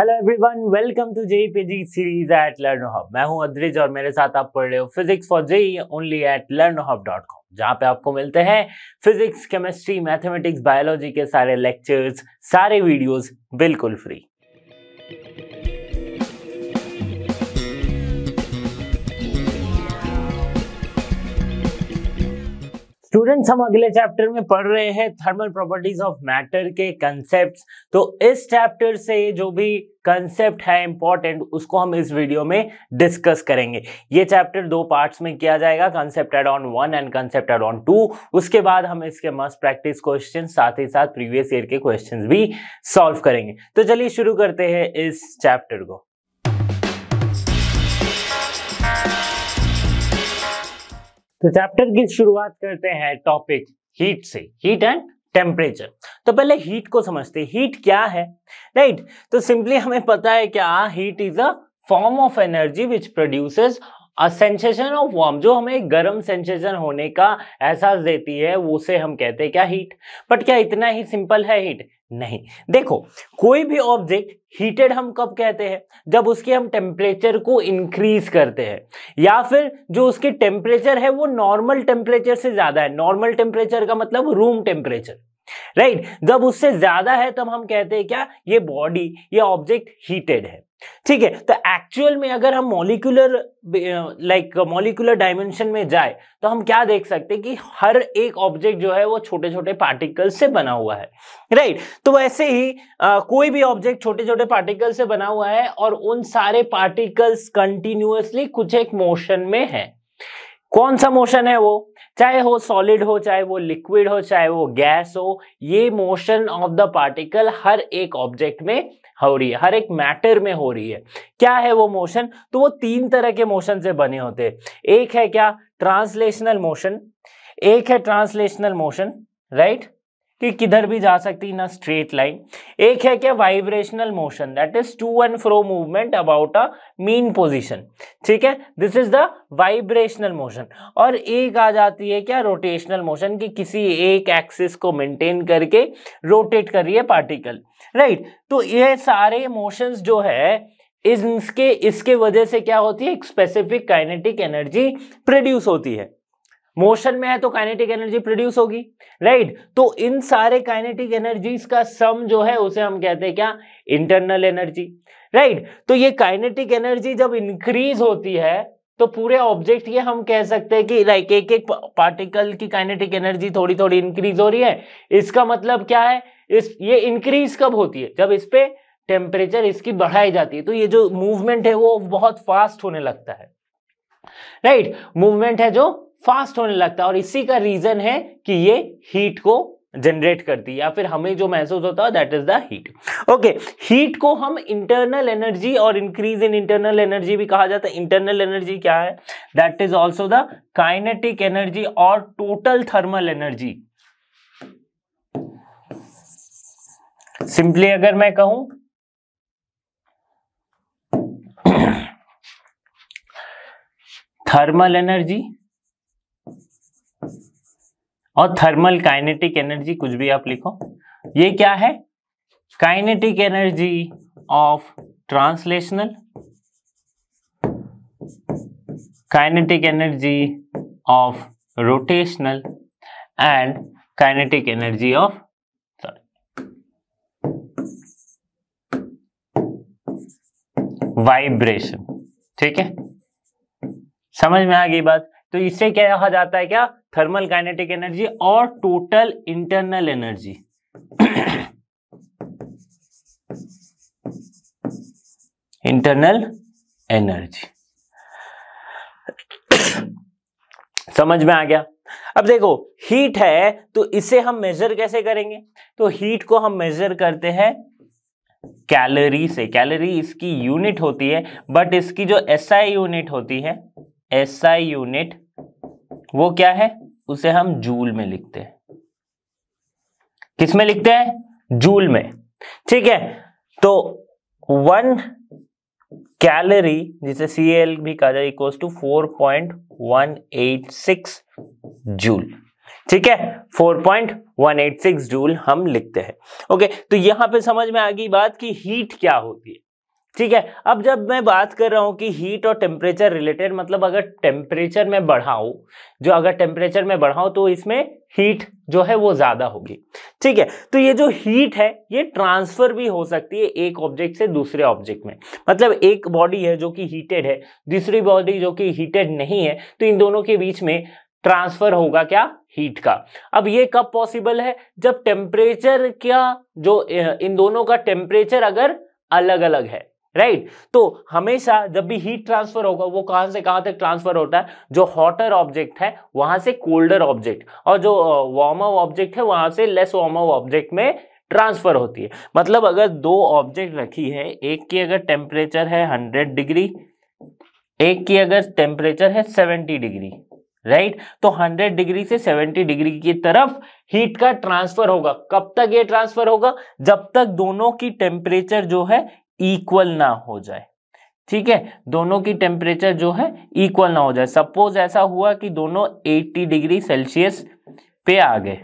Hello everyone welcome to JEE PG series at learn hub मैं हूं अद्रिज और मेरे साथ आप पढ़ रहे हो physics for JEE only at learn hub dot com जहाँ पे आपको मिलते हैं फिजिक्स केमिस्ट्री मैथमेटिक्स बायोलॉजी के सारे लेक्चर्स सारे वीडियोस बिल्कुल फ्री स्टूडेंट्स हम अगले चैप्टर में पढ़ रहे हैं थर्मल प्रॉपर्टीज ऑफ मैटर के कंसेप्ट्स तो इस चैप्टर से जो भी कंसेप्ट है इंपॉर्टेंट उसको हम इस वीडियो में डिस्कस करेंगे ये चैप्टर दो पार्ट्स में किया जाएगा concept add on one and concept add on two उसके बाद हम इसके मस्ट प्रैक्टिस क्वेश्चन साथ ही साथ प्रीवियस ईयर के क्वेश्चन भी सॉल्व करेंगे तो चलिए शुरू करते हैं इस चैप्टर को तो चैप्टर की शुरुआत करते हैं टॉपिक हीट से हीट एंड टेम्परेचर तो पहले हीट को समझते हीट क्या है राइट right? तो सिंपली हमें पता है क्या heat is a form of energy which produces sensation of warm जो हमें गर्म सेंसेशन होने का एहसास देती है उसे हम कहते हैं क्या हीट बट क्या इतना ही सिंपल है हीट नहीं देखो कोई भी ऑब्जेक्ट हीटेड हम कब कहते हैं जब उसके हम टेम्परेचर को इंक्रीज करते हैं या फिर जो उसके टेम्परेचर है वो नॉर्मल टेम्परेचर से ज्यादा है नॉर्मल टेम्परेचर का मतलब रूम टेम्परेचर राइट जब उससे ज्यादा है तब हम कहते हैं क्या ये बॉडी ये ऑब्जेक्ट हीटेड है ठीक है तो एक्चुअल में अगर हम मॉलिकुलर लाइक मॉलिकुलर डायमेंशन में जाए तो हम क्या देख सकते हैं कि हर एक ऑब्जेक्ट जो है वो छोटे छोटे पार्टिकल से बना हुआ है राइट right? तो वैसे ही आ, कोई भी ऑब्जेक्ट छोटे छोटे पार्टिकल से बना हुआ है और उन सारे पार्टिकल्स कंटिन्यूसली कुछ एक मोशन में है कौन सा मोशन है वो चाहे वो सॉलिड हो चाहे वो लिक्विड हो चाहे वो गैस हो ये मोशन ऑफ द पार्टिकल हर एक ऑब्जेक्ट में हो रही है हर एक मैटर में हो रही है क्या है वो मोशन तो वो तीन तरह के मोशन से बने होते हैं एक है क्या ट्रांसलेशनल मोशन एक है ट्रांसलेशनल मोशन राइट कि किधर भी जा सकती ना स्ट्रेट लाइन एक है क्या vibrational motion that is to and fro movement about a mean position ठीक है this is the vibrational motion और एक आ जाती है क्या रोटेशनल मोशन कि किसी एक एक्सिस को मेंटेन करके रोटेट कर रही है पार्टिकल राइट तो ये सारे मोशंस जो है इसके इसके वजह से क्या होती है एक स्पेसिफिक काइनेटिक एनर्जी प्रोड्यूस होती है मोशन में है तो काइनेटिक एनर्जी प्रोड्यूस होगी राइट तो इन सारे काइनेटिक एनर्जीज का सम जो है उसे हम कहते हैं क्या इंटरनल एनर्जी राइट तो ये काइनेटिक एनर्जी जब इंक्रीज होती है तो पूरे ऑब्जेक्ट ये हम कह सकते हैं कि लाइक एक एक पार्टिकल की काइनेटिक एनर्जी थोड़ी थोड़ी इंक्रीज हो रही है इसका मतलब क्या है इस ये इंक्रीज कब होती है जब इस पे टेम्परेचर इसकी बढ़ाई जाती है तो ये जो मूवमेंट है वो बहुत फास्ट होने लगता है राइट right? मूवमेंट है जो फास्ट होने लगता है और इसी का रीजन है कि ये हीट को जनरेट करती है या फिर हमें जो महसूस होता है that is the heat okay heat को हम इंटरनल एनर्जी और इंक्रीज इन इंटरनल एनर्जी भी कहा जाता है इंटरनल एनर्जी क्या है that is also the kinetic energy और टोटल थर्मल एनर्जी सिंपली अगर मैं कहूं थर्मल एनर्जी और थर्मल काइनेटिक एनर्जी कुछ भी आप लिखो ये क्या है kinetic energy of translational kinetic energy of rotational and kinetic energy of vibration ठीक है समझ में आ गई बात तो इससे क्या कहा जाता है क्या थर्मल काइनेटिक एनर्जी और total internal energy internal energy समझ में आ गया अब देखो हीट है तो इसे हम मेजर कैसे करेंगे तो हीट को हम मेजर करते हैं कैलोरी से कैलोरी इसकी यूनिट होती है बट इसकी जो एसआई SI यूनिट होती है एसआई SI यूनिट वो क्या है उसे हम जूल में लिखते हैं किस में लिखते हैं जूल में ठीक है तो वन कैलोरी जिसे सी एल भी कहा जाए equal to four point one eight six joule ठीक है 4.186 जूल हम लिखते हैं ओके तो यहां पे समझ में आ गई बात कि हीट क्या होती है ठीक है अब जब मैं बात कर रहा हूं कि हीट और टेम्परेचर रिलेटेड मतलब अगर टेम्परेचर में बढ़ाऊँ जो अगर टेम्परेचर में बढ़ाऊँ तो इसमें हीट जो है वो ज़्यादा होगी ठीक है तो ये जो हीट है ये ट्रांसफ़र भी हो सकती है एक ऑब्जेक्ट से दूसरे ऑब्जेक्ट में मतलब एक बॉडी है जो कि हीटेड है दूसरी बॉडी जो कि हीटेड नहीं है तो इन दोनों के बीच में ट्रांसफर होगा क्या हीट का अब ये कब पॉसिबल है जब टेम्परेचर क्या जो इन दोनों का टेम्परेचर अगर अलग अलग है राइट right? तो हमेशा जब भी हीट ट्रांसफर होगा वो कहां से कहां तक ट्रांसफर होता है जो हॉटर ऑब्जेक्ट है वहां से कोल्डर ऑब्जेक्ट और जो वार्म ऑब्जेक्ट है वहां से लेस वार्म ऑब्जेक्ट में ट्रांसफर होती है मतलब अगर दो ऑब्जेक्ट रखी है एक की अगर टेम्परेचर है हंड्रेड डिग्री एक की अगर टेम्परेचर है सेवेंटी डिग्री राइट right? तो 100 डिग्री से 70 डिग्री की तरफ हीट का ट्रांसफर होगा कब तक ये ट्रांसफर होगा जब तक दोनों की टेम्परेचर जो है इक्वल ना हो जाए ठीक है दोनों की टेम्परेचर जो है इक्वल ना हो जाए सपोज ऐसा हुआ कि दोनों 80 डिग्री सेल्सियस पे आ गए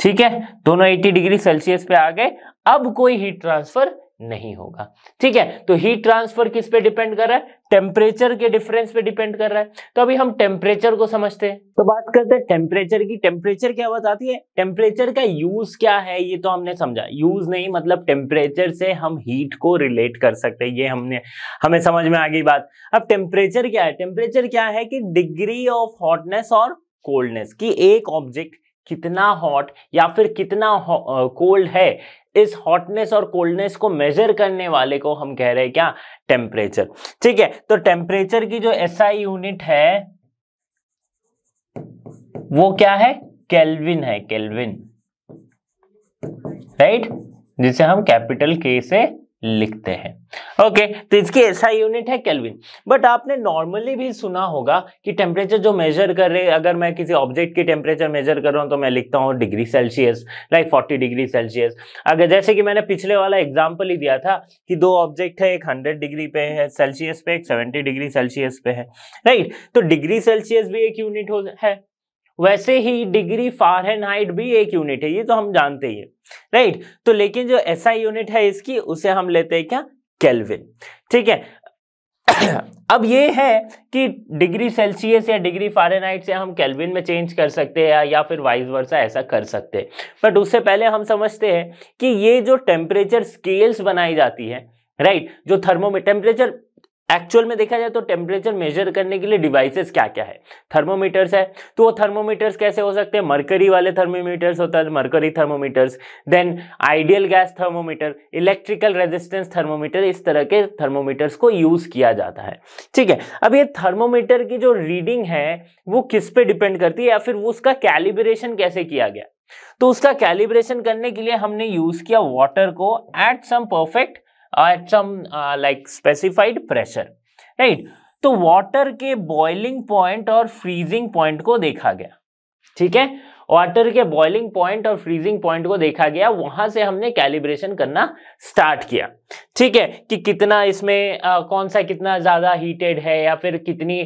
ठीक है दोनों 80 डिग्री सेल्सियस पे आ गए अब कोई हीट ट्रांसफर नहीं होगा ठीक है तो हीट ट्रांसफर किस पे डिपेंड कर रहा है टेम्परेचर के डिफरेंस पे डिपेंड कर रहा है तो अभी हम टेम्परेचर को समझते हैं तो बात करते हैं टेम्परेचर की टेम्परेचर क्या बताती है टेम्परेचर का यूज क्या है ये तो हमने समझा यूज नहीं मतलब टेम्परेचर से हम हीट को रिलेट कर सकते हैं ये हमने हमें समझ में आ गई बात अब टेम्परेचर क्या है टेम्परेचर क्या है कि डिग्री ऑफ हॉटनेस और कोल्डनेस की एक ऑब्जेक्ट कितना हॉट या फिर कितना कोल्ड है इस हॉटनेस और कोल्डनेस को मेजर करने वाले को हम कह रहे हैं क्या टेम्परेचर ठीक है तो टेम्परेचर की जो एस यूनिट है वो क्या है केल्विन है केल्विन राइट जिसे हम कैपिटल के से लिखते हैं ओके तो इसकी ऐसा यूनिट है केल्विन बट आपने नॉर्मली भी सुना होगा कि टेम्परेचर जो मेजर कर रहे अगर मैं किसी ऑब्जेक्ट की टेम्परेचर मेजर कर रहा हूँ तो मैं लिखता हूँ degree Celsius like 40 degree Celsius अगर जैसे कि मैंने पिछले वाला एग्जाम्पल ही दिया था कि दो ऑब्जेक्ट है एक हंड्रेड डिग्री पे है सेल्सियस पे एक सेवेंटी डिग्री सेल्सियस पे है राइट तो डिग्री सेल्सियस भी एक यूनिट है वैसे ही डिग्री फारेनहाइट भी एक यूनिट है ये तो हम जानते ही राइट तो लेकिन जो ऐसा यूनिट है इसकी उसे हम लेते हैं क्या केल्विन ठीक है अब ये है कि डिग्री सेल्सियस या डिग्री फारेनहाइट से हम कैलविन में चेंज कर सकते हैं या फिर वाइस वर्षा ऐसा कर सकते हैं बट उससे पहले हम समझते हैं कि ये जो टेम्परेचर स्केल्स बनाई जाती है राइट जो थर्मोमीटर टेम्परेचर एक्चुअल में देखा जाए तो टेम्परेचर मेजर करने के लिए डिवाइसेस क्या क्या है थर्मोमीटर्स है तो वो थर्मोमीटर्स कैसे हो सकते हैं मरकरी वाले थर्मोमीटर्स होता है mercury thermometers then ideal gas thermometer electrical resistance thermometer इस तरह के थर्मोमीटर्स को यूज़ किया जाता है ठीक है अब ये थर्मोमीटर की जो रीडिंग है वो किस पे डिपेंड करती है या फिर उसका कैलिब्रेशन कैसे किया गया तो उसका कैलिब्रेशन करने के लिए हमने यूज़ किया वाटर को at some perfect at some like specified pressure right तो वाटर के बॉइलिंग पॉइंट और फ्रीजिंग पॉइंट को देखा गया ठीक है वाटर के बॉइलिंग पॉइंट और फ्रीजिंग पॉइंट को देखा गया वहां से हमने कैलिब्रेशन करना स्टार्ट किया ठीक है कि कितना इसमें आ, uh, कौन सा कितना ज्यादा हीटेड है या फिर कितनी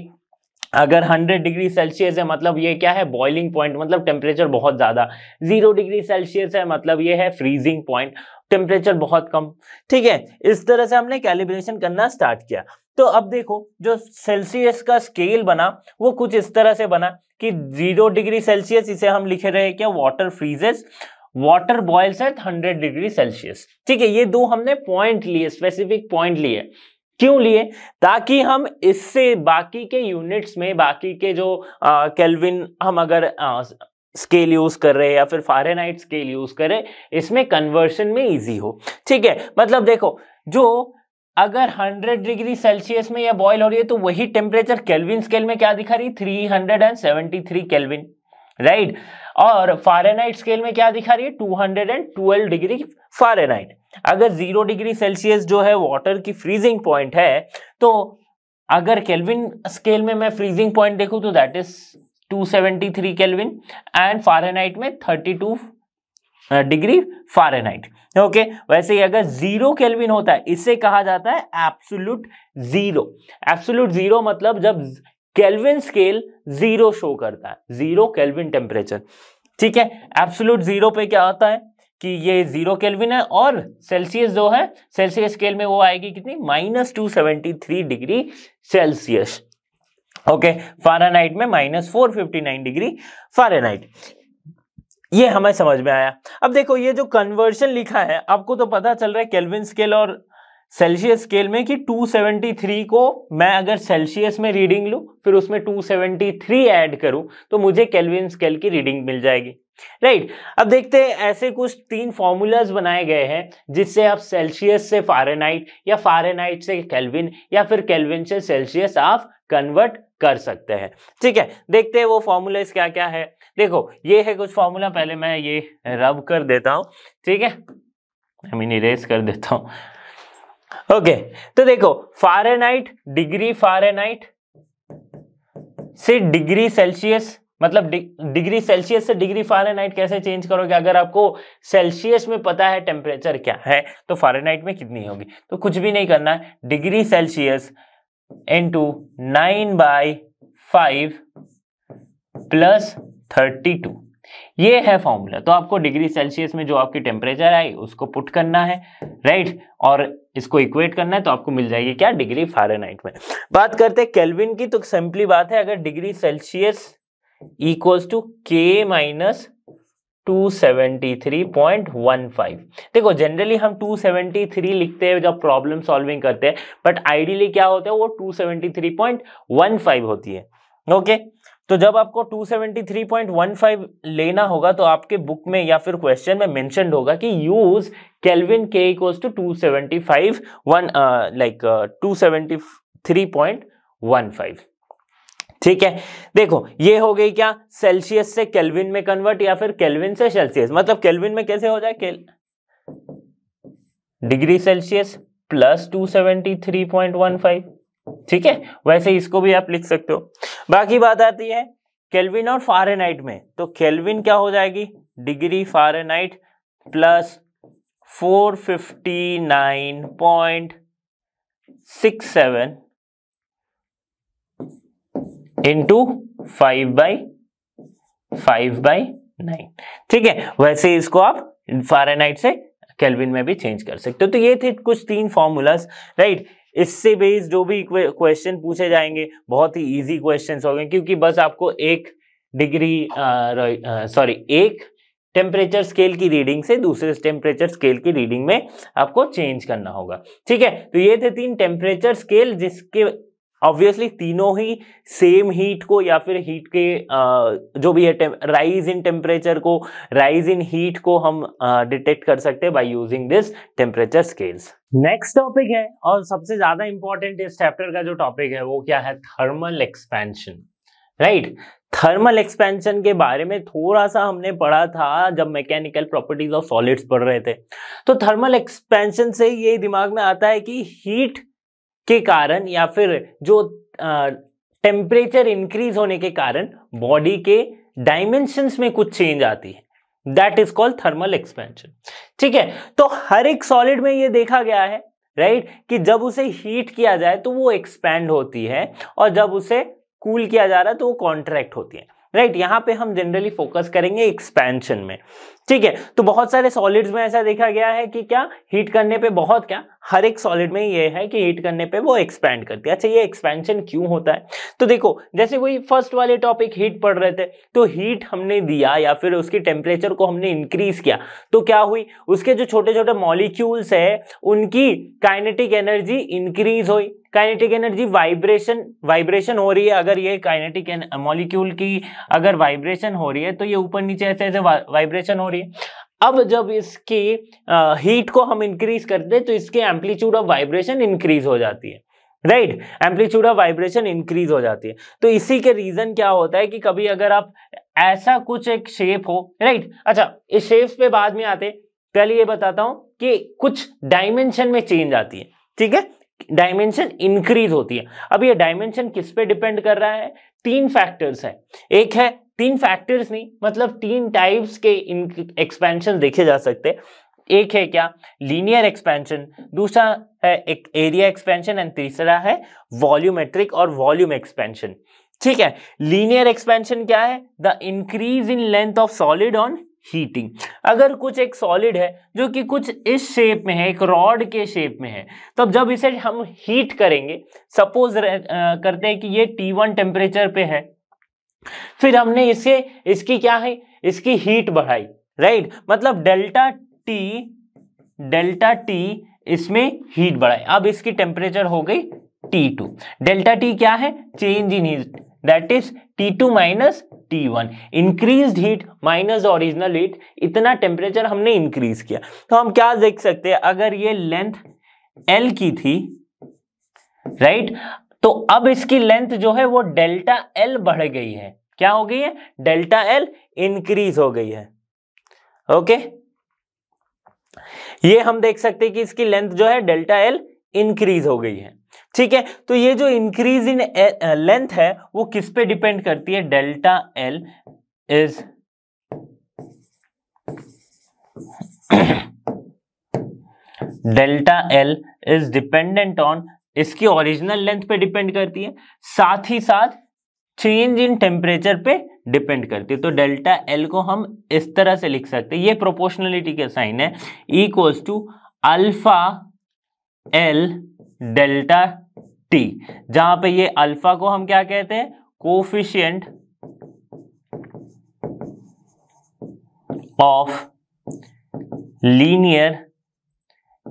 अगर 100 डिग्री सेल्सियस है मतलब ये क्या है बॉइलिंग पॉइंट मतलब टेम्परेचर बहुत ज़्यादा जीरो डिग्री सेल्सियस है मतलब ये है फ्रीजिंग पॉइंट टेम्परेचर बहुत कम ठीक है इस तरह से हमने कैलिब्रेशन करना स्टार्ट किया तो अब देखो जो सेल्सियस का स्केल बना वो कुछ इस तरह से बना कि जीरो डिग्री सेल्सियस इसे हम लिखे रहे क्या water freezes water boils at 100 degree Celsius ठीक है ये दो हमने पॉइंट लिए स्पेसिफिक पॉइंट लिए क्यों लिए ताकि हम इससे बाकी के यूनिट्स में बाकी के जो केल्विन हम अगर आ, स्केल यूज कर रहे हैं या फिर फारेनहाइट स्केल यूज करें इसमें कन्वर्शन में इजी हो ठीक है मतलब देखो जो अगर 100 डिग्री सेल्सियस में यह बॉयल हो रही है तो वही टेम्परेचर केल्विन स्केल में क्या दिखा रही है थ्री केल्विन राइट और फारेनहाइट स्केल में क्या दिखा रही है 212 डिग्री फारेनहाइट अगर जीरो डिग्री सेल्सियस जो है वाटर की फ्रीजिंग पॉइंट है तो अगर केल्विन स्केल में मैं फ्रीजिंग पॉइंट देखूं तो that is 273 Kelvin and Fahrenheit में 32 डिग्री फारेनहाइट ओके वैसे ही अगर जीरो केल्विन होता है इसे कहा जाता है एब्सोल्यूट जीरो एब्सोल्यूट जीरो मतलब जब केल्विन स्केल जीरो शो करता है जीरो केल्विन टेम्परेचर ठीक है एब्सोल्यूट जीरो पे क्या आता है कि ये जीरो केल्विन है और सेल्सियस जो है सेल्सियस स्केल में वो आएगी कितनी minus two seventy three degree Celsius okay Fahrenheit में minus four fifty nine degree Fahrenheit ये हमें समझ में आया अब देखो ये जो कन्वर्शन लिखा है आपको तो पता चल रहा है केल्विन स्केल और सेल्सियस स्केल में कि 273 को मैं अगर सेल्सियस में रीडिंग लूँ फिर उसमें 273 ऐड करूँ तो मुझे केल्विन स्केल की रीडिंग मिल जाएगी राइट right. अब देखते हैं ऐसे कुछ तीन फॉर्मूलाज बनाए गए हैं जिससे आप सेल्सियस से फारेनाइट या फारेनाइट से केल्विन या फिर केल्विन से सेल्सियस आप कन्वर्ट कर सकते हैं ठीक है देखते हैं वो फॉर्मूलाज क्या क्या है देखो ये है कुछ फॉर्मूला पहले मैं ये रब कर देता हूँ ठीक है आई मीन इरेज कर देता हूँ ओके तो देखो फारेनहाइट डिग्री फारेनहाइट से डिग्री सेल्सियस मतलब डिग्री सेल्सियस से डिग्री फारेनहाइट कैसे चेंज करोगे अगर आपको सेल्सियस में पता है टेम्परेचर क्या है तो फारेनहाइट में कितनी होगी तो कुछ भी नहीं करना है degree Celsius into nine by five plus thirty two ये है फॉर्मूला तो आपको डिग्री सेल्सियस में जो आपकी टेम्परेचर आई उसको पुट करना है राइट और इसको इक्वेट करना है तो आपको मिल जाएगी क्या डिग्री फारेनहाइट में बात करते हैं केल्विन की तो सिंपली बात है अगर degree Celsius equals to K minus 273.15 देखो जनरली हम 273 लिखते हैं जब प्रॉब्लम सॉल्विंग करते हैं बट आइडियली क्या होता है वो 273.15 होती है ओके okay? तो जब आपको 273.15 लेना होगा तो आपके बुक में या फिर क्वेश्चन में मेंशन होगा कि use Kelvin K equals to two seventy five one like 273.15 ठीक है देखो ये हो गई क्या सेल्सियस से केल्विन में कन्वर्ट या फिर केल्विन से सेल्सियस मतलब केल्विन में कैसे हो जाए केल degree Celsius plus two seventy three point one five ठीक है वैसे इसको भी आप लिख सकते हो बाकी बात आती है केल्विन और फारेनाइट में तो केल्विन क्या हो जाएगी degree Fahrenheit plus four fifty nine point six seven into five by five by nine ठीक है वैसे इसको आप फारेनाइट से केल्विन में भी चेंज कर सकते हो तो ये थे कुछ तीन फॉर्मूलाज राइट इससे बेस्ड जो भी क्वेश्चन पूछे जाएंगे बहुत ही इजी क्वेश्चन हो गए क्योंकि बस आपको एक डिग्री सॉरी एक टेम्परेचर स्केल की रीडिंग से दूसरे टेम्परेचर स्केल की रीडिंग में आपको चेंज करना होगा ठीक है तो ये थे तीन टेम्परेचर स्केल जिसके ऑब्वियसली तीनों ही सेम हीट को या फिर हीट के जो भी है राइज इन टेम्परेचर को राइज इन हीट को हम डिटेक्ट कर सकते हैं by using this temperature scales next topic है और सबसे ज्यादा इंपॉर्टेंट इस चैप्टर का जो टॉपिक है वो क्या है thermal expansion right thermal expansion के बारे में थोड़ा सा हमने पढ़ा था जब मैकेनिकल प्रॉपर्टीज ऑफ सॉलिड्स पढ़ रहे थे तो थर्मल एक्सपेंशन से ये दिमाग में आता है कि हीट के कारण या फिर जो टेम्परेचर इंक्रीज होने के कारण बॉडी के डायमेंशंस में कुछ चेंज आती है that is called thermal expansion ठीक है तो हर एक सॉलिड में ये देखा गया है राइट right? कि जब उसे हीट किया जाए तो वो एक्सपैंड होती है और जब उसे कूल cool किया जा रहा है तो वो कॉन्ट्रैक्ट होती है राइट right? यहां पे हम जनरली फोकस करेंगे एक्सपेंशन में ठीक है तो बहुत सारे सॉलिड्स में ऐसा देखा गया है कि क्या हीट करने पे बहुत क्या हर एक सॉलिड में ये है कि हीट करने पे वो एक्सपेंड करती है अच्छा ये एक्सपेंशन क्यों होता है तो देखो जैसे वही फर्स्ट वाले टॉपिक हीट पढ़ रहे थे तो हीट हमने दिया या फिर उसकी टेम्परेचर को हमने इंक्रीज किया तो क्या हुई उसके जो छोटे छोटे मॉलिक्यूल्स है उनकी काइनेटिक एनर्जी इंक्रीज हुई काइनेटिक एनर्जी वाइब्रेशन वाइब्रेशन हो रही है अगर ये काइनेटिक मॉलिक्यूल की अगर वाइब्रेशन हो रही है तो ये ऊपर नीचे ऐसे ऐसे वाइब्रेशन हो रही है अब जब इसकी हीट को हम इंक्रीज करते हैं तो इसके एम्पलीट्यूड ऑफ वाइब्रेशन इंक्रीज हो जाती है right amplitude of vibration increase हो जाती है तो इसी के रीजन क्या होता है कि कभी अगर आप ऐसा कुछ एक शेप हो राइट right? अच्छा इस शेप पे बाद में आते पहले ये बताता हूं कि कुछ डायमेंशन में चेंज आती है ठीक है डायमेंशन इंक्रीज होती है अब ये डायमेंशन किस पे डिपेंड कर रहा है तीन फैक्टर्स है एक है तीन फैक्टर्स नहीं मतलब तीन टाइप्स के एक्सपेंशन देखे जा सकते हैं एक है क्या लीनियर एक्सपेंशन दूसरा है एक एरिया एक्सपेंशन एंड तीसरा है वॉल्यूमेट्रिक और वॉल्यूम एक्सपेंशन ठीक है लीनियर एक्सपेंशन क्या है the increase in length of solid on heating अगर कुछ एक सॉलिड है जो कि कुछ इस शेप में है एक रॉड के शेप में है तब जब इसे हम हीट करेंगे सपोज करते हैं कि ये टी वन टेम्परेचर पे है फिर हमने इसे इसकी क्या है इसकी हीट बढ़ाई राइट मतलब डेल्टा टी डेल्टा टी इसमें हीट बढ़ाई अब इसकी टेम्परेचर हो गई टी टू डेल्टा टी क्या है change in heat that is T two minus T one increase heat minus original heat इतना टेम्परेचर हमने इंक्रीज किया तो हम क्या देख सकते हैं अगर ये लेंथ एल की थी राइट तो अब इसकी लेंथ जो है वो डेल्टा एल बढ़ गई है क्या हो गई है डेल्टा एल इंक्रीज हो गई है ओके ये हम देख सकते हैं कि इसकी लेंथ जो है डेल्टा एल इंक्रीज हो गई है ठीक है तो ये जो इंक्रीज इन लेंथ है वो किस पे डिपेंड करती है delta L is delta L is dependent on इसकी ओरिजिनल लेंथ पे डिपेंड करती है साथ ही साथ चेंज इन टेम्परेचर पे डिपेंड करती है तो डेल्टा एल को हम इस तरह से लिख सकते हैं ये प्रोपोर्शनलिटी का साइन है equals to alpha L delta T जहां पे ये अल्फा को हम क्या कहते हैं coefficient of linear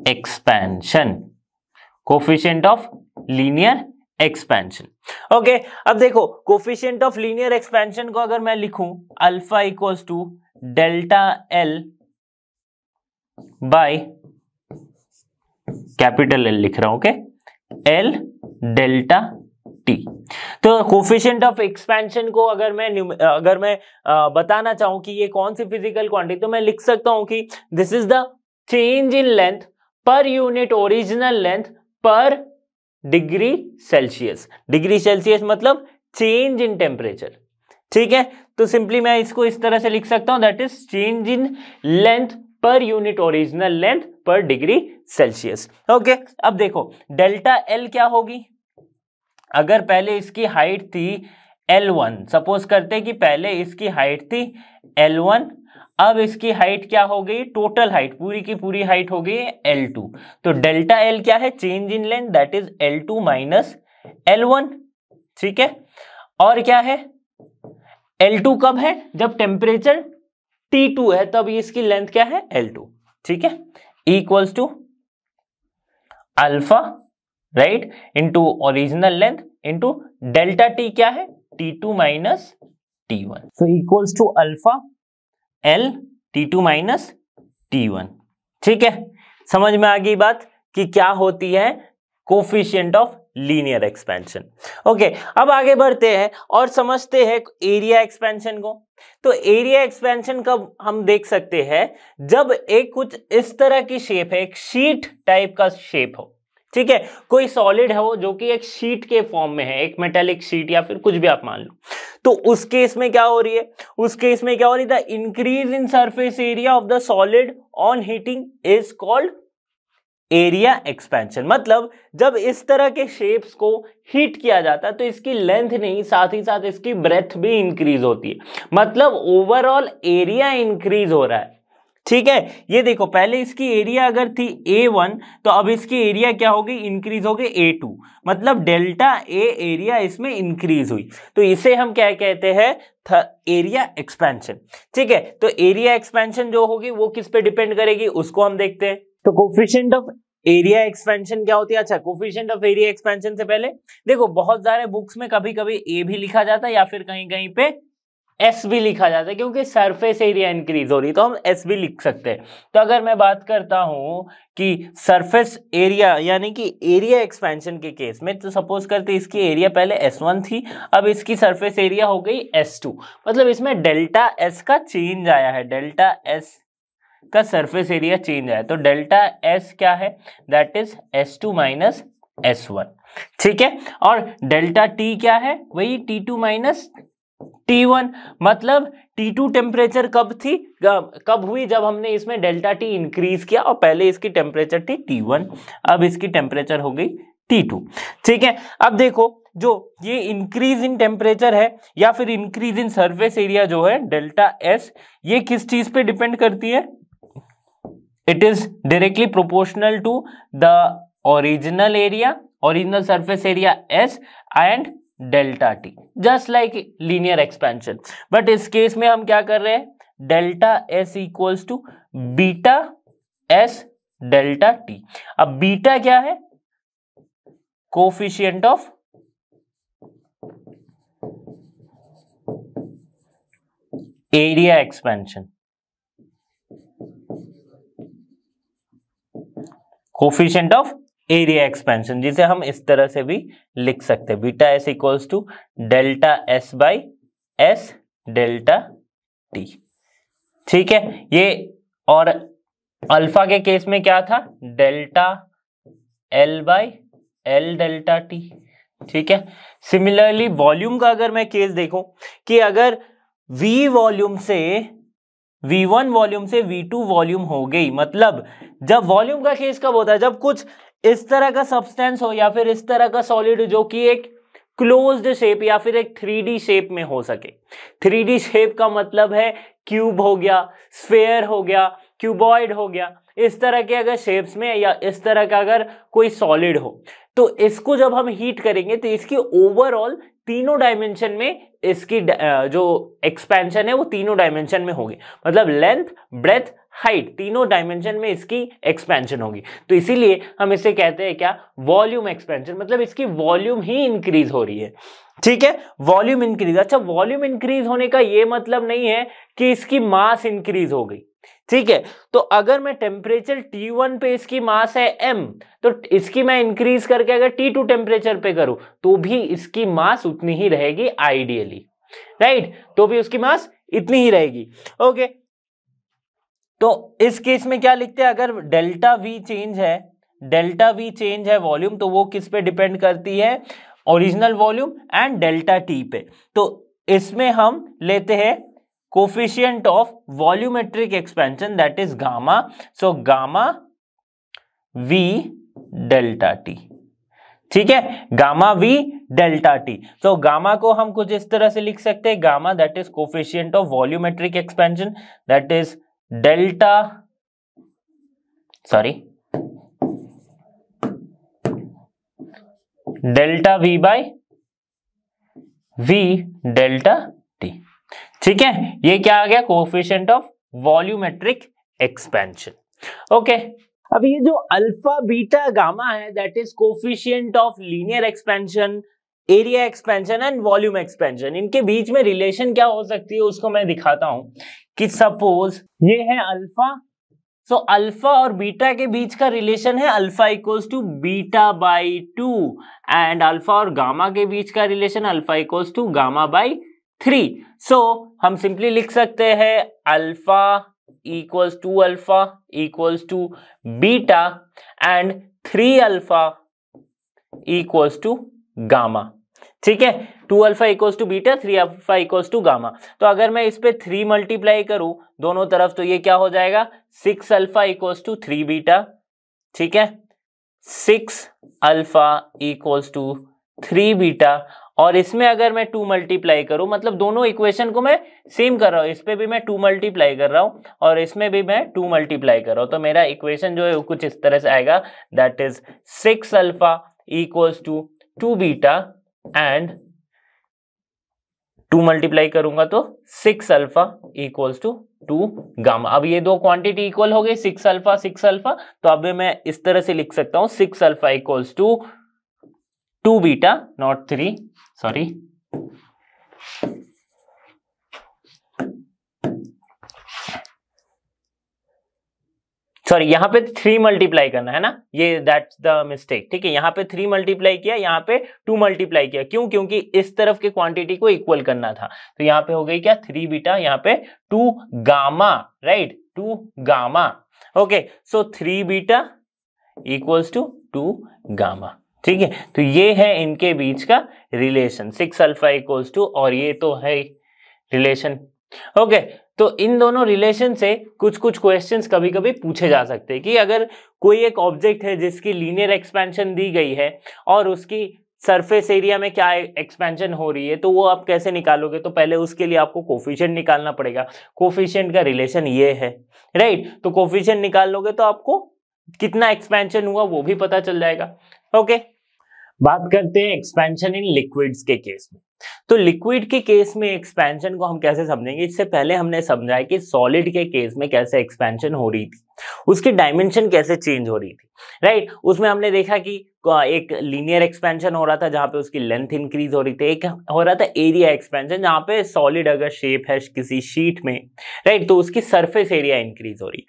expansion coefficient of linear expansion okay अब देखो कोफिशियंट ऑफ लीनियर एक्सपेंशन को अगर मैं लिखूं alpha equals to delta L by capital L लिख रहा हूं ओके एल डेल्टा टी तो कोफिशियंट ऑफ एक्सपेंशन को अगर मैं अगर मैं बताना चाहूं कि ये कौन सी फिजिकल क्वांटिटी तो मैं लिख सकता हूं कि this is the change in length per unit original length per degree Celsius degree Celsius मतलब चेंज इन टेम्परेचर ठीक है तो सिंपली मैं इसको इस तरह से लिख सकता हूं that is change in length per unit original length per degree Celsius okay अब देखो डेल्टा एल क्या होगी अगर पहले इसकी हाइट थी एल वन सपोज करते कि पहले इसकी हाइट थी एल वन अब इसकी हाइट क्या हो गई टोटल हाइट पूरी की पूरी हाइट हो गई एल टू तो डेल्टा एल क्या है change in length that is L two minus L one ठीक है और क्या है एल टू कब है जब टेम्परेचर टी टू है तब इसकी लेंथ क्या है एल टू ठीक है equals to alpha right into original length into delta T क्या है T two minus T one so equals to alpha L T two minus T one ठीक है समझ में आ गई बात कि क्या होती है coefficient of linear expansion okay अब आगे बढ़ते हैं और समझते हैं एरिया एक्सपेंशन को तो एरिया एक्सपेंशन कब हम देख सकते हैं जब एक कुछ इस तरह की शेप है एक शीट टाइप का शेप हो ठीक है कोई सॉलिड है वो जो कि एक शीट के फॉर्म में है एक मेटेलिक शीट या फिर कुछ भी आप मान लो तो उस केस में क्या हो रही है उस केस में क्या हो रही है the increase in surface area of the solid on heating is called area expansion मतलब जब इस तरह के शेप्स को हीट किया जाता है तो इसकी लेंथ नहीं साथ ही साथ इसकी ब्रेथ भी इंक्रीज होती है मतलब ओवरऑल एरिया इंक्रीज हो रहा है ठीक है ये देखो पहले इसकी एरिया अगर थी ए वन तो अब इसकी एरिया क्या होगी इंक्रीज होगी ए टू मतलब डेल्टा ए एरिया इसमें इंक्रीज हुई तो इसे हम क्या कहते हैं एरिया एक्सपेंशन ठीक है तो एरिया एक्सपेंशन जो होगी वो किस पे डिपेंड करेगी उसको हम देखते हैं तो कोफिशियंट ऑफ एरिया एक्सपेंशन क्या होती है अच्छा कोफिशियंट ऑफ एरिया एक्सपेंशन से पहले देखो बहुत सारे बुक्स में कभी कभी ए भी लिखा जाता है या फिर कहीं कहीं पे एस भी लिखा जाता है क्योंकि सरफेस एरिया इंक्रीज हो रही है तो हम एस भी लिख सकते हैं तो अगर मैं बात करता हूँ कि सरफेस एरिया यानी कि एरिया एक्सपेंशन के केस में तो सपोज करते इसकी एरिया पहले एस वन थी अब इसकी सरफेस एरिया हो गई एस टू मतलब इसमें डेल्टा एस का चेंज आया है डेल्टा एस का सरफेस एरिया चेंज आया तो डेल्टा एस क्या है that is S two minus S one ठीक है और डेल्टा टी क्या है वही टी टू माइनस T1 मतलब T2 टेम्परेचर कब थी कब हुई जब हमने इसमें डेल्टा T इंक्रीज किया और पहले इसकी टेम्परेचर थी T1 अब इसकी टेम्परेचर हो गई T2 ठीक है अब देखो जो ये इंक्रीज इन टेम्परेचर है या फिर इंक्रीज इन सरफेस एरिया जो है डेल्टा S ये किस चीज पे डिपेंड करती है it is directly proportional to the original area original surface area S and delta T just like linear expansion but इस केस में हम क्या कर रहे हैं delta S equals to beta S delta T अब बीटा क्या है coefficient of area expansion coefficient of area expansion जिसे हम इस तरह से भी लिख सकते हैं beta S equals to delta S by S delta T ठीक है ये और अल्फा के केस में क्या था delta L by L delta T ठीक है सिमिलरली वॉल्यूम का अगर मैं केस देखूं कि अगर वी वॉल्यूम से V1 वॉल्यूम से V2 वॉल्यूम हो गई मतलब जब वॉल्यूम का केस कब होता है जब कुछ इस तरह का सब्सटेंस हो या फिर इस तरह का सॉलिड जो कि एक क्लोज्ड शेप या फिर एक थ्री शेप में हो सके थ्री शेप का मतलब है क्यूब हो गया स्फेयर हो गया क्यूबॉइड हो गया इस तरह के अगर शेप्स में या इस तरह का अगर कोई सॉलिड हो तो इसको जब हम हीट करेंगे तो इसकी ओवरऑल तीनों डायमेंशन में इसकी जो एक्सपेंशन है वो तीनों डायमेंशन में होगी मतलब लेंथ ब्रेथ हाइट तीनों डायमेंशन में इसकी एक्सपेंशन होगी तो इसीलिए हम इसे कहते हैं क्या वॉल्यूम एक्सपेंशन मतलब इसकी वॉल्यूम ही इंक्रीज हो रही है ठीक है वॉल्यूम इंक्रीज अच्छा वॉल्यूम इंक्रीज होने का यह मतलब नहीं है कि इसकी मास इंक्रीज हो गई ठीक है तो अगर मैं टेम्परेचर T1 पे इसकी मास है m तो इसकी मैं इंक्रीज करके अगर T2 टेम्परेचर पे करूं तो भी इसकी मास उतनी ही रहेगी आइडियली राइट तो भी उसकी मास इतनी ही रहेगी ओके तो इस केस में क्या लिखते हैं अगर डेल्टा वी चेंज है डेल्टा वी चेंज है वॉल्यूम तो वो किस पे डिपेंड करती है original volume and delta T पे तो इसमें हम लेते हैं coefficient of volumetric expansion that is gamma so gamma V delta T ठीक है गामा वी डेल्टा टी तो गामा को हम कुछ इस तरह से लिख सकते हैं gamma that is coefficient of volumetric expansion that is delta sorry delta V by V delta T ठीक है ये क्या आ गया coefficient of volumetric expansion okay अब ये जो अल्फा बीटा गामा है that is coefficient of linear expansion area expansion and volume expansion इनके बीच में रिलेशन क्या हो सकती है उसको मैं दिखाता हूं कि सपोज ये है अल्फा सो so, अल्फा और बीटा के बीच का रिलेशन है alpha equals to beta by two and alpha और गामा के बीच का relation alpha equals to gamma by three so हम सिंपली लिख सकते हैं alpha equals to alpha equals to beta and three alpha equals to gamma ठीक है two alpha equals to beta three alpha equals to gamma तो अगर मैं इस पर थ्री मल्टीप्लाई करूं दोनों तरफ तो ये क्या हो जाएगा six alpha equals to three beta ठीक है six alpha equals to three beta और इसमें अगर मैं टू मल्टीप्लाई करूं मतलब दोनों इक्वेशन को मैं सेम कर रहा हूं इस पर भी मैं टू मल्टीप्लाई कर रहा हूं और इसमें भी मैं टू मल्टीप्लाई कर रहा हूं तो मेरा इक्वेशन जो है वो कुछ इस तरह से आएगा that is six alpha equals to two beta and two multiply करूंगा तो six alpha equals to two gamma अब ये दो क्वांटिटी इक्वल हो गई सिक्स अल्फा सिक्स अल्फा तो अब मैं इस तरह से लिख सकता हूं six alpha equals to two beta not three sorry sorry यहां पे थ्री मल्टीप्लाई करना है ना ये दैट्स द मिस्टेक ठीक है यहां पे थ्री मल्टीप्लाई किया यहां पे टू मल्टीप्लाई किया क्यों क्योंकि इस तरफ के क्वांटिटी को इक्वल करना था तो यहां पे हो गई क्या थ्री बीटा यहां पे two gamma right two gamma okay so three beta equals to two gamma ठीक है तो ये है इनके बीच का relation six alpha equals to और ये तो है रिलेशन ओके okay, तो इन दोनों रिलेशन से कुछ कुछ क्वेश्चंस कभी कभी पूछे जा सकते हैं कि अगर कोई एक ऑब्जेक्ट है जिसकी लीनियर एक्सपेंशन दी गई है और उसकी सरफेस एरिया में क्या एक्सपेंशन हो रही है तो वो आप कैसे निकालोगे तो पहले उसके लिए आपको कोफिशियंट निकालना पड़ेगा कोफिशियंट का रिलेशन ये है राइट तो कोफिशियंट निकाल लोगे तो आपको कितना एक्सपेंशन हुआ वो भी पता चल जाएगा ओके okay? बात करते हैं एक्सपेंशन इन लिक्विड्स के केस में तो लिक्विड के केस में एक्सपेंशन को हम कैसे समझेंगे इससे पहले हमने समझा है कि सॉलिड के केस में कैसे एक्सपेंशन हो रही थी उसकी डायमेंशन कैसे चेंज हो रही थी राइट right? उसमें हमने देखा कि एक लीनियर एक्सपेंशन हो रहा था जहां पे उसकी लेंथ इंक्रीज हो रही थी एक हो रहा था एरिया एक्सपेंशन जहां पे सॉलिड अगर शेप है किसी शीट में राइट right? तो उसकी सरफेस एरिया इंक्रीज हो रही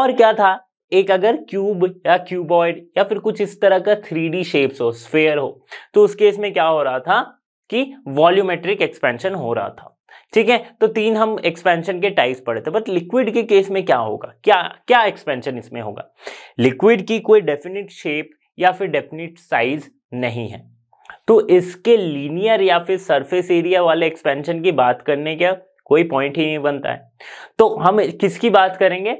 और क्या था एक अगर क्यूब या क्यूबॉइड या फिर कुछ इस तरह का थ्री शेप्स हो स्फेयर हो तो उस केस में क्या हो रहा था कि वॉल्यूमेट्रिक एक्सपेंशन हो रहा था ठीक है तो तीन हम एक्सपेंशन के टाइप्स पढ़े थे बट लिक्विड के केस में क्या होगा क्या क्या एक्सपेंशन इसमें होगा लिक्विड की कोई डेफिनेट शेप या फिर डेफिनेट साइज नहीं है तो इसके लीनियर या फिर सरफेस एरिया वाले एक्सपेंशन की बात करने का कोई पॉइंट ही नहीं बनता है तो हम किसकी बात करेंगे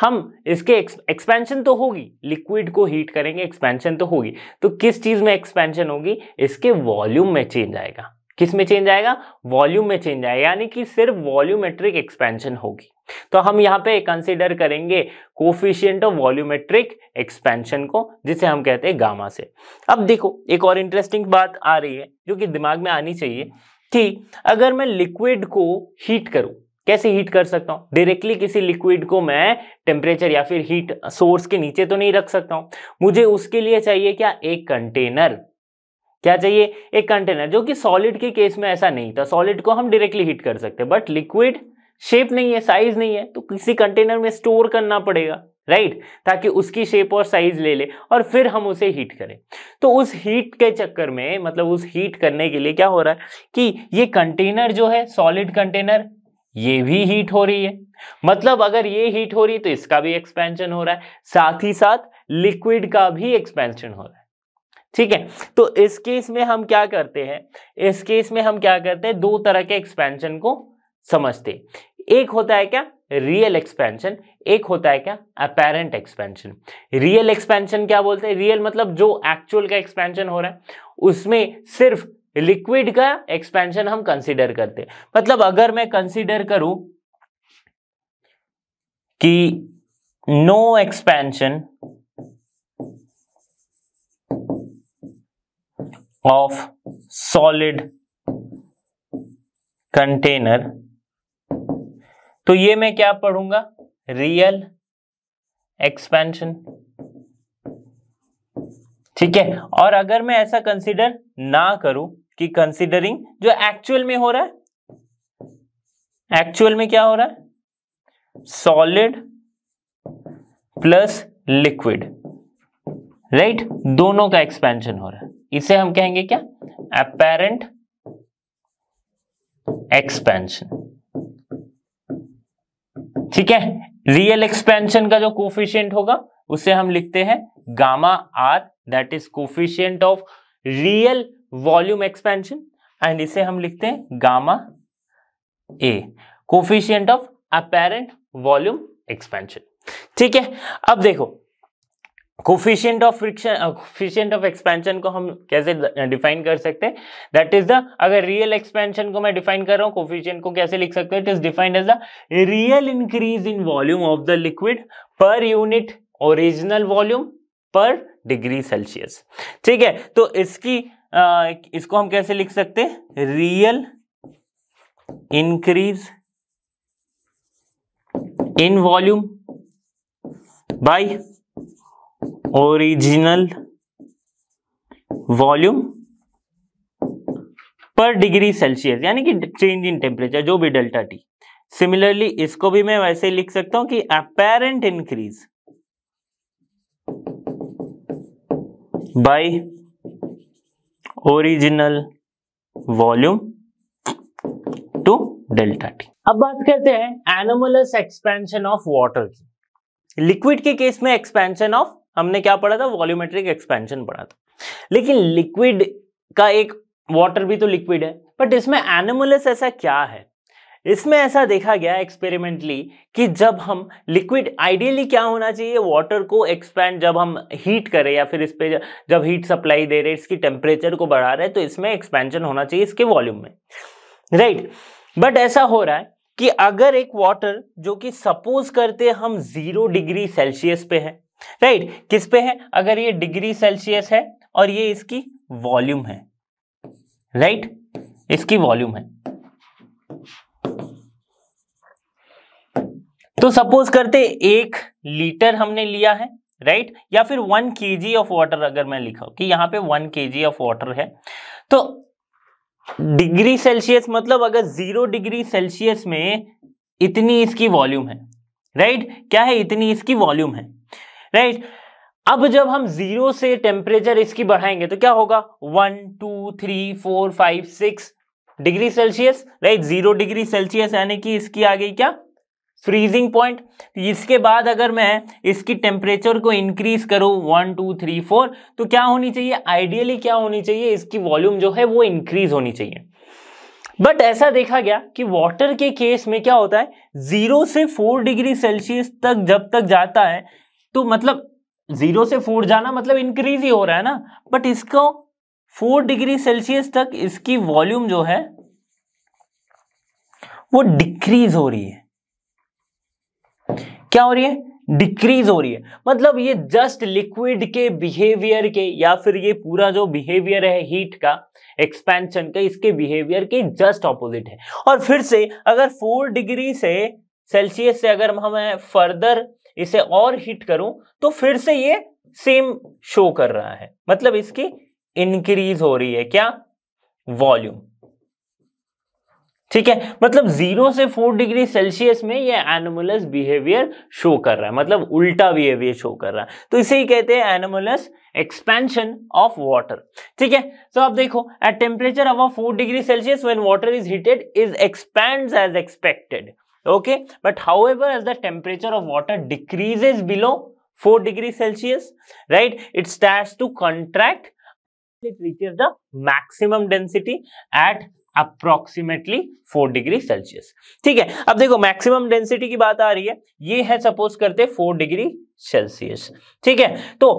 हम इसके एक्सपेंशन तो होगी लिक्विड को हीट करेंगे एक्सपेंशन तो होगी तो किस चीज में एक्सपेंशन होगी इसके वॉल्यूम में चेंज आएगा किस में चेंज आएगा वॉल्यूम में चेंज आएगा यानी कि सिर्फ वॉल्यूमेट्रिक एक्सपेंशन होगी तो हम यहाँ पे कंसिडर करेंगे कोफिशियंट ऑफ वॉल्यूमेट्रिक एक्सपेंशन को जिसे हम कहते हैं गामा से अब देखो एक और इंटरेस्टिंग बात आ रही है जो कि दिमाग में आनी चाहिए कि अगर मैं लिक्विड को हीट करूं कैसे हीट कर सकता हूं डायरेक्टली किसी लिक्विड को मैं टेम्परेचर या फिर हीट सोर्स के नीचे तो नहीं रख सकता हूं मुझे उसके लिए चाहिए क्या एक कंटेनर क्या चाहिए एक कंटेनर जो कि सॉलिड के केस में ऐसा नहीं था सॉलिड को हम डायरेक्टली हीट कर सकते बट लिक्विड शेप नहीं है साइज नहीं है तो किसी कंटेनर में स्टोर करना पड़ेगा राइट right? ताकि उसकी शेप और साइज ले ले और फिर हम उसे हीट करें तो उस हीट के चक्कर में मतलब उस हीट करने के लिए क्या हो रहा है कि ये कंटेनर जो है सॉलिड कंटेनर ये भी हीट हो रही है मतलब अगर ये हीट हो रही है तो इसका भी एक्सपेंशन हो रहा है साथ ही साथ लिक्विड का भी एक्सपेंशन हो रहा है ठीक है तो इस केस में हम क्या करते हैं इस केस में हम क्या करते हैं दो तरह के एक्सपेंशन को समझते एक होता है क्या रियल एक्सपेंशन एक होता है क्या अपेरेंट एक्सपेंशन रियल एक्सपेंशन क्या बोलते हैं रियल मतलब जो एक्चुअल का एक्सपेंशन हो रहा है उसमें सिर्फ लिक्विड का एक्सपेंशन हम कंसिडर करते मतलब अगर मैं कंसिडर करूं कि no expansion of solid container तो ये मैं क्या पढ़ूंगा रियल एक्सपेंशन ठीक है और अगर मैं ऐसा कंसिडर ना करूं कि कंसिडरिंग जो एक्चुअल में हो रहा है एक्चुअल में क्या हो रहा है सॉलिड प्लस लिक्विड राइट दोनों का एक्सपेंशन हो रहा है इसे हम कहेंगे क्या अपेरेंट एक्सपेंशन ठीक है रियल एक्सपेंशन का जो कोफिशियंट होगा उसे हम लिखते हैं gamma R that is coefficient of real volume expansion and इसे हम लिखते हैं gamma A coefficient of apparent volume expansion ठीक है अब देखो coefficient of friction coefficient of expansion को हम कैसे डिफाइन कर सकते हैं दैट इज द अगर रियल एक्सपेंशन को मैं डिफाइन कर रहा हूं कोफिशियंट को कैसे लिख सकते हैं it is defined as the real increase in volume of the liquid per unit original volume per degree Celsius ठीक है तो इसकी इसको हम कैसे लिख सकते real increase in volume by original volume per degree Celsius यानी कि चेंज इन टेम्परेचर जो भी डेल्टा टी सिमिलरली इसको भी मैं वैसे लिख सकता हूं कि apparent increase by original volume to delta T अब बात करते हैं एनोमलस एक्सपेंशन ऑफ वाटर की लिक्विड के केस में एक्सपेंशन ऑफ हमने क्या पढ़ा था वॉल्यूमेट्रिक एक्सपेंशन पढ़ा था लेकिन लिक्विड का एक वाटर भी तो लिक्विड है बट इसमें एनोमलस ऐसा क्या है इसमें ऐसा देखा गया एक्सपेरिमेंटली कि जब हम लिक्विड आइडियली क्या होना चाहिए वाटर को एक्सपैंड जब हम हीट करें या फिर इस पर जब हीट सप्लाई दे रहे इसकी टेम्परेचर को बढ़ा रहे तो इसमें एक्सपेंशन होना चाहिए इसके वॉल्यूम में राइट right. बट ऐसा हो रहा है कि अगर एक वाटर जो कि सपोज करते हम जीरो डिग्री सेल्सियस पे है राइट right. किस पे है अगर ये डिग्री सेल्सियस है और ये इसकी वॉल्यूम है राइट right? इसकी वॉल्यूम है तो सपोज करते एक लीटर हमने लिया है राइट right? या फिर वन के जी ऑफ वाटर अगर मैं लिखा कि यहां पे वन के जी ऑफ वाटर है तो डिग्री सेल्सियस मतलब अगर जीरो डिग्री सेल्सियस में इतनी इसकी वॉल्यूम है राइट right? क्या है इतनी इसकी वॉल्यूम है राइट right? अब जब हम जीरो से टेम्परेचर इसकी बढ़ाएंगे तो क्या होगा one two three four five six degree Celsius right zero degree Celsius यानी कि इसकी आ गई क्या फ्रीजिंग पॉइंट तो इसके बाद अगर मैं इसकी टेम्परेचर को इंक्रीज करूँ वन टू थ्री फोर तो क्या होनी चाहिए आइडियली क्या होनी चाहिए इसकी वॉल्यूम जो है वो इंक्रीज होनी चाहिए बट ऐसा देखा गया कि वाटर के केस में क्या होता है जीरो से फोर डिग्री सेल्सियस तक जब तक जाता है तो मतलब जीरो से फोर जाना मतलब इंक्रीज ही हो रहा है ना बट इसको फोर डिग्री सेल्सियस तक इसकी वॉल्यूम जो है वो डिक्रीज हो रही है क्या हो रही है डिक्रीज हो रही है मतलब ये जस्ट लिक्विड के बिहेवियर के या फिर ये पूरा जो बिहेवियर है हीट का एक्सपेंशन का इसके बिहेवियर के जस्ट ऑपोजिट है और फिर से अगर फोर डिग्री से सेल्सियस से अगर मैं फर्दर इसे और हीट करूं तो फिर से ये सेम शो कर रहा है मतलब इसकी इंक्रीज हो रही है क्या वॉल्यूम ठीक है मतलब जीरो से फोर डिग्री सेल्सियस में ये एनिमुलस बिहेवियर शो कर रहा है मतलब उल्टा बिहेवियर शो कर रहा है तो इसे ही कहते हैं एनिमुलस एक्सपेंशन ऑफ वाटर ठीक है तो आप देखो एट टेम्परेचर अब four degree Celsius when water is heated is expand as expected okay but however as the temperature of water decreases below four degree Celsius right it start to contract it reaches the maximum density at approximately four degree Celsius ठीक है अब देखो maximum density की बात आ रही है ये है सपोज करते फोर डिग्री सेल्सियस ठीक है तो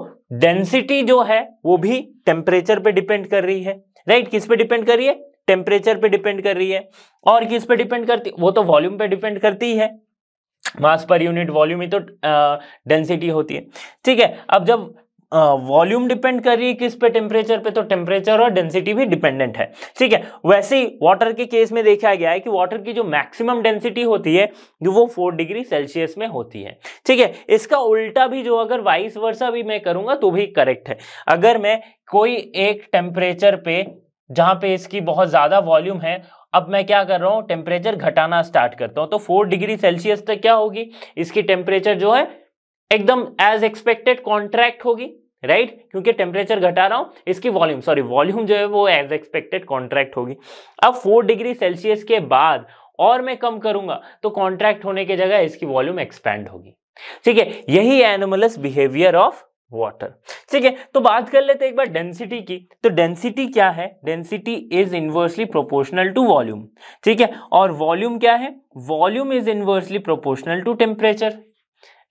डेंसिटी जो है वो भी टेम्परेचर पे डिपेंड कर रही है राइट किस पे डिपेंड कर रही है टेम्परेचर पे डिपेंड कर रही है और किस पे डिपेंड करती वो तो वॉल्यूम पे डिपेंड करती है मास पर यूनिट वॉल्यूम ही तो डेंसिटी होती है ठीक है अब जब वॉल्यूम डिपेंड कर रही है किस पे टेम्परेचर पे तो टेम्परेचर और डेंसिटी भी डिपेंडेंट है ठीक है वैसे ही वाटर के केस में देखा गया है कि वाटर की जो मैक्सिमम डेंसिटी होती है वो फोर डिग्री सेल्सियस में होती है ठीक है इसका उल्टा भी जो अगर वाइस वर्षा भी मैं करूंगा तो भी करेक्ट है अगर मैं कोई एक टेम्परेचर पे जहां पे इसकी बहुत ज्यादा वॉल्यूम है अब मैं क्या कर रहा हूँ टेम्परेचर घटाना स्टार्ट करता हूँ तो फोर डिग्री सेल्सियस तक क्या होगी इसकी टेम्परेचर जो है एकदम एज एक्सपेक्टेड कॉन्ट्रैक्ट होगी राइट right? क्योंकि टेम्परेचर घटा रहा हूं इसकी वॉल्यूम सॉरी वॉल्यूम जो है वो एज एक्सपेक्टेड कॉन्ट्रैक्ट होगी अब फोर डिग्री सेल्सियस के बाद और मैं कम करूंगा तो कॉन्ट्रैक्ट होने की जगह इसकी वॉल्यूम एक्सपैंड होगी ठीक है यही एनिमलस बिहेवियर ऑफ वाटर ठीक है तो बात कर लेते एक बार डेंसिटी की तो डेंसिटी क्या है density is inversely proportional to volume ठीक है और वॉल्यूम क्या है volume is inversely proportional to temperature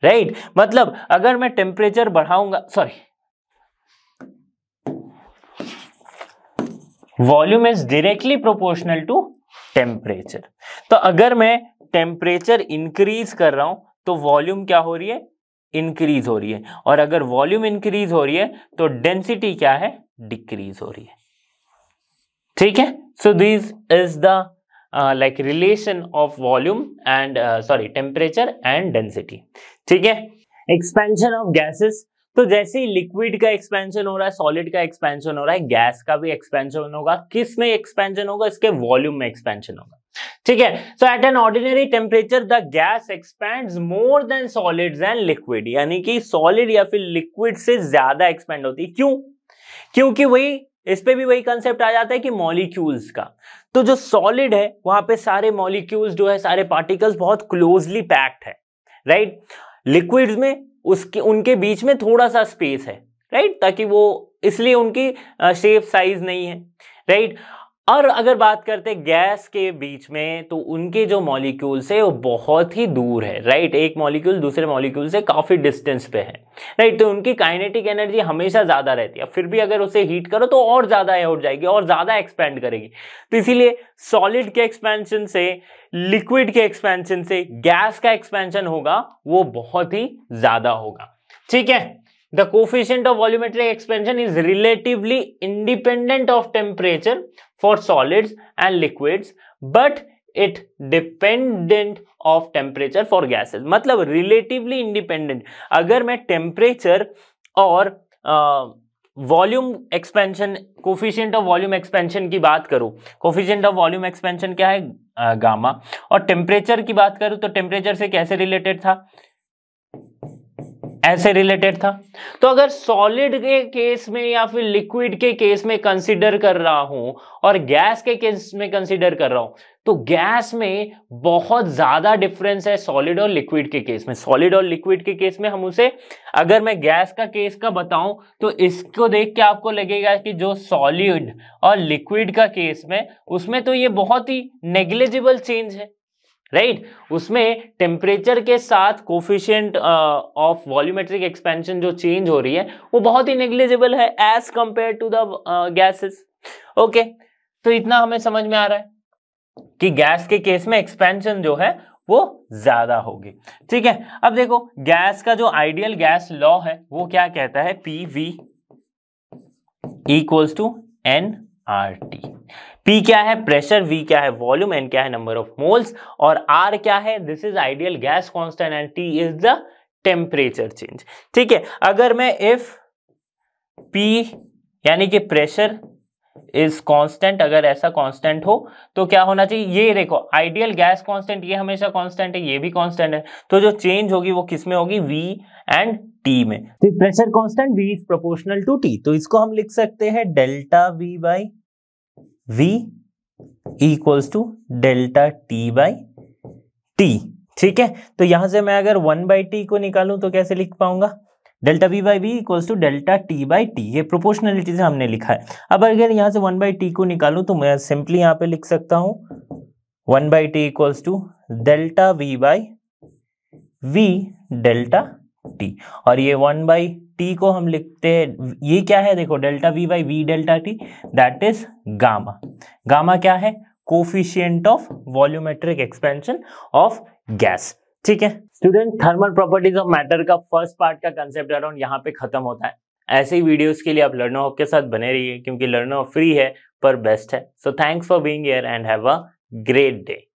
right right? मतलब अगर मैं टेम्परेचर बढ़ाऊंगा sorry volume is directly proportional to temperature तो अगर मैं टेम्परेचर इंक्रीज कर रहा हूं तो वॉल्यूम क्या हो रही है इंक्रीज हो रही है और अगर वॉल्यूम इंक्रीज हो रही है तो डेंसिटी क्या है डिक्रीज हो रही है ठीक है so this is the like relation of volume and sorry temperature and density ठीक है एक्सपेंशन ऑफ गैसेस तो जैसे ही लिक्विड का एक्सपेंशन हो रहा है सॉलिड का एक्सपेंशन हो रहा है गैस का भी एक्सपेंशन होगा किस में एक्सपेंशन होगा इसके वॉल्यूम में एक्सपेंशन होगा ठीक है so at an ordinary temperature the gas expand more than solid and liquid यानी कि सॉलिड या फिर लिक्विड से ज्यादा एक्सपेंड होती है क्यों क्योंकि वही इस पे भी वही कंसेप्ट आ जाता है कि मॉलिक्यूल्स का तो जो सॉलिड है वहां पे सारे मॉलिक्यूल्स जो है सारे पार्टिकल्स बहुत क्लोजली पैक्ड है राइट लिक्विड्स में उसके उनके बीच में थोड़ा सा स्पेस है राइट ताकि वो इसलिए उनकी शेप साइज नहीं है राइट और अगर बात करते गैस के बीच में तो उनके जो मॉलिक्यूल्स है वो बहुत ही दूर है राइट एक मॉलिक्यूल दूसरे मॉलिक्यूल से काफ़ी डिस्टेंस पे है राइट तो उनकी काइनेटिक एनर्जी हमेशा ज़्यादा रहती है फिर भी अगर उसे हीट करो तो और ज़्यादा उठ जाएगी और ज़्यादा एक्सपेंड करेगी तो इसीलिए सॉलिड के एक्सपेंशन से लिक्विड के एक्सपेंशन से गैस का एक्सपेंशन होगा वो बहुत ही ज़्यादा होगा ठीक है the coefficient of volumetric expansion is relatively independent of temperature for solids and liquids but it dependent of temperature for gases मतलब रिलेटिवली इंडिपेंडेंट अगर मैं टेम्परेचर और volume expansion coefficient of volume expansion की बात करूं कोफिशियंट ऑफ वॉल्यूम एक्सपेंशन क्या है gamma और टेम्परेचर की बात करूँ तो टेम्परेचर से कैसे रिलेटेड था ऐसे रिलेटेड था तो अगर सॉलिड के केस में या फिर लिक्विड के केस में कंसिडर कर रहा हूं और गैस के केस में कंसिडर कर रहा हूं तो गैस में बहुत ज्यादा डिफरेंस है सॉलिड और लिक्विड के केस में सॉलिड और लिक्विड के केस में हम उसे अगर मैं गैस का केस का बताऊं तो इसको देख के आपको लगेगा कि जो सॉलिड और लिक्विड का केस में उसमें तो ये बहुत ही नेग्लेजिबल चेंज है राइट right? उसमें टेम्परेचर के साथ कोफिशियंट ऑफ वॉल्यूमेट्रिक एक्सपेंशन जो चेंज हो रही है वो बहुत ही नेग्लिजिबल है as compare to the gases okay तो इतना हमें समझ में आ रहा है कि गैस के केस में एक्सपेंशन जो है वो ज्यादा होगी ठीक है अब देखो गैस का जो आइडियल गैस लॉ है वो क्या कहता है P V equals to N R T P क्या है प्रेशर वी क्या है वॉल्यूम एन क्या है नंबर ऑफ मोल्स और आर क्या है this is ideal gas constant and T is the temperature change ठीक है अगर मैं इफ पी यानी कि प्रेशर इज कांस्टेंट अगर ऐसा कांस्टेंट हो तो क्या होना चाहिए ये देखो आइडियल गैस कांस्टेंट ये हमेशा कांस्टेंट है ये भी कांस्टेंट है तो जो चेंज होगी वो किस में होगी वी एंड टी में तो pressure constant V is proportional to T तो इसको हम लिख सकते हैं delta V by v equals to delta T by T ठीक है तो यहां से मैं अगर वन बाई टी को निकालूं तो कैसे लिख पाऊंगा delta V by V equals to delta T by T ये प्रोपोर्शनलिटी से हमने लिखा है अब अगर यहां से वन बाई टी को निकालूं तो मैं सिंपली यहां पे लिख सकता हूं one by T equals to delta V by V delta T और ये वन बाई टी को हम लिखते हैं ये क्या है देखो delta V by V delta T that is gamma gamma क्या है coefficient of volumetric expansion of gas ठीक है student thermal properties of matter का फर्स्ट पार्ट का कंसेप्ट अराउंड यहाँ पे खत्म होता है ऐसे ही वीडियोस के लिए आप लर्नर ऑफ के साथ बने रहिए क्योंकि लर्नर ऑफ फ्री है पर बेस्ट है so thanks for being here and have a great day